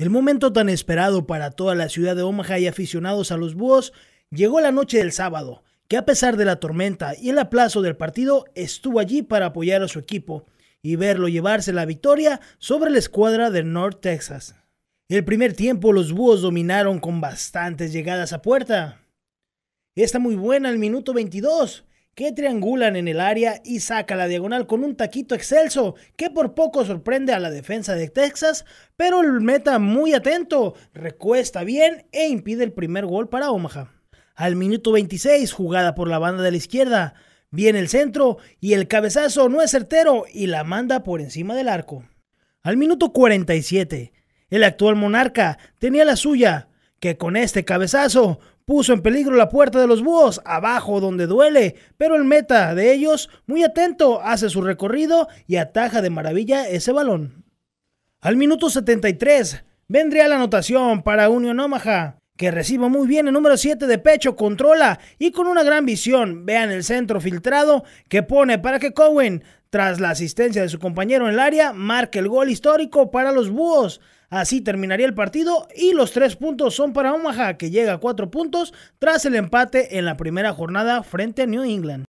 El momento tan esperado para toda la ciudad de Omaha y aficionados a los búhos llegó la noche del sábado, que a pesar de la tormenta y el aplazo del partido, estuvo allí para apoyar a su equipo y verlo llevarse la victoria sobre la escuadra de North Texas. El primer tiempo los búhos dominaron con bastantes llegadas a puerta. Está muy buena el minuto 22, que triangulan en el área y saca la diagonal con un taquito excelso que por poco sorprende a la defensa de Texas, pero el meta muy atento, recuesta bien e impide el primer gol para Omaha. Al minuto 26, jugada por la banda de la izquierda, viene el centro y el cabezazo no es certero y la manda por encima del arco. Al minuto 47, el actual monarca tenía la suya, que con este cabezazo puso en peligro la puerta de los búhos, abajo donde duele, pero el meta de ellos, muy atento, hace su recorrido y ataja de maravilla ese balón. Al minuto 73 vendría la anotación para Union Omaha, que reciba muy bien el número 7 de pecho, controla y con una gran visión, vean el centro filtrado que pone para que Cowen, tras la asistencia de su compañero en el área, marque el gol histórico para los búhos. Así terminaría el partido y los tres puntos son para Omaha, que llega a cuatro puntos tras el empate en la primera jornada frente a New England.